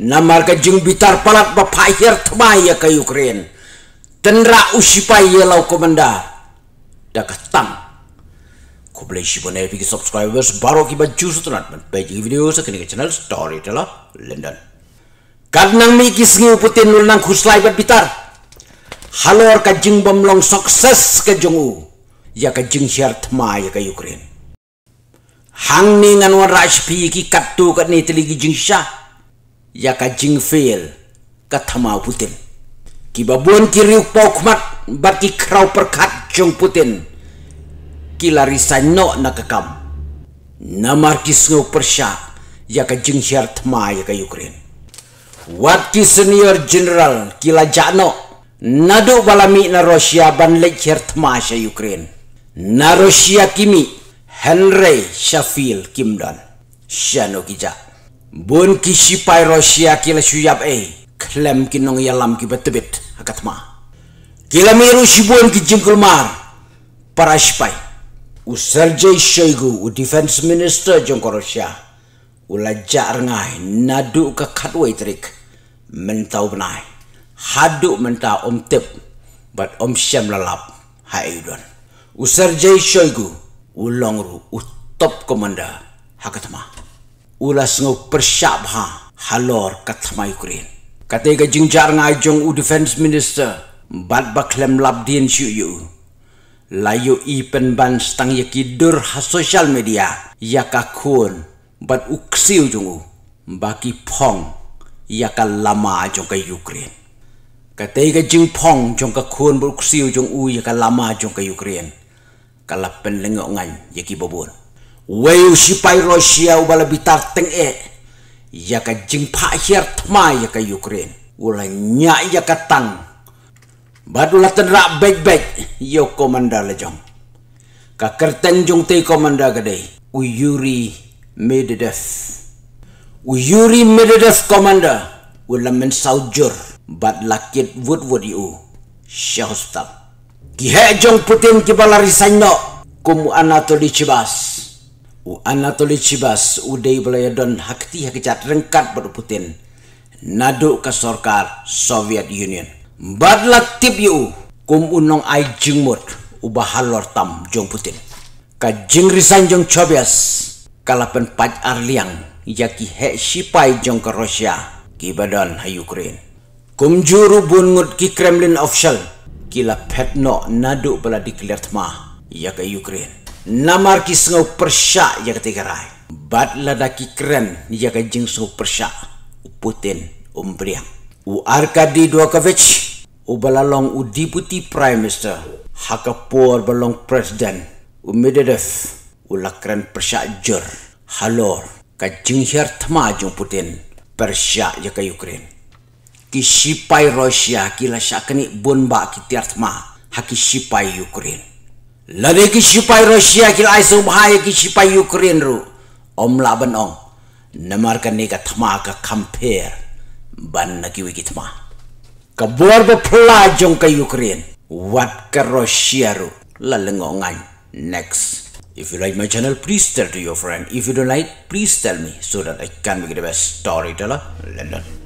Namar ka jeng bitar palak ba pahir ya ka Ukraine. Tendra usipai ya lau komanda. Da katang. Ko boleh isi pun epic subscribers baru ki baju sutu nak man. Pagi video sa kini ke channel Storyteller London. Kad nang mi ki sengi uputin nul nang khuslai ba bitar. Halor ka jeng bamlong sukses ka jengu. Ya ka jeng siar ya ka Ukraine. Hang ni ngan wan rasbi ki katu kat ni teligi jeng syah ya ka jing fail ka thama putin ki babon ki riuk pauk mat bat ki kraw perkat jong putin ki lari sanno na kakam na mar ki sngau persya ya ka jing syar thama ya ka ukraine wat ki senior general ki la jano na do balami na rusia ban le syar thama sya ukraine na rusia kimi henry shafil Kimdon, shano ki Bun kisi pai Rusia kila suyap eh. Klem kinong lam ki betebet agat ma. Kila miru si bun ki jingkul mar. Para shpai. U Sergei Shoigu, u Defense Minister jongko Rusia. U jar ngai nadu ke katwai terik. Mentau benai. Haduk mentau om tip. Bat om syam lalap. Hai udon. U Sergei Shoigu. u top komanda, hakatama ulas ngau persiap ha halor kat sama Ukraine. Kata ika jingjar ngajong u Defence minister bat baklem labdin syu yu. Layu ipen ban stang yaki dur ha social media yakakun bat uksi ujung u baki pong yaka lama ajong ke Ukraine. Kata ika jing pong jong ke kun beruksi ujung u yaka lama ajong ke Ukraine. Kalau penlengok ngan yaki babun. Weyu sipai Rusia ubala bitar teng eh, Ya ka jing pa hier tma ya Ukraine. Ula nya ya ka tang. Badula tenra baik beg yo komanda le jong. Ka kerten jong te komanda gede. Uyuri Medvedev. Uyuri Medvedev komanda. Ula men saujur bad lakit wood wood yo. Shahostab. Ki jong Putin ki balari Kumu anato di U Anatoly Chibas udai don hakti hakecat rengkat berputin Nado ke sorkar Soviet Union. Badlat tip yu kum unong ai jingmut ubahalor tam jong putin. Ka jingrisan jong chobias kalapan pat arliang yaki he sipai jong ke Rusia kibadon ha Ukraine. Kum juru bunut ki Kremlin official kila petno nadu bela diklirtma yaka Ukraine namarki sungau persya ya ketika rai bat ladaki keren ya kajing sungau persya uputin umbriang u arkadi dwakovich u balalong u deputy prime minister hakapor balong presiden u medvedev u lakren persya jur halor kajeng hier temajung putin persya ya ke ukraine ki rusia kila la bunba bonba ki tiartma haki sipai ukraine lagi ke sipai Rusia kil ai sumhai ke sipai Ukraine ru. Om laban ong. Namar ka ni ka thama ka kampher. Ban na ki wiki thama. Ka buar ba phla jong ka Ukraine. Wat ka Rusia ru. Lalengo ngai. Next. If you like my channel, please tell to your friend. If you don't like, please tell me so that I can make the best storyteller. London.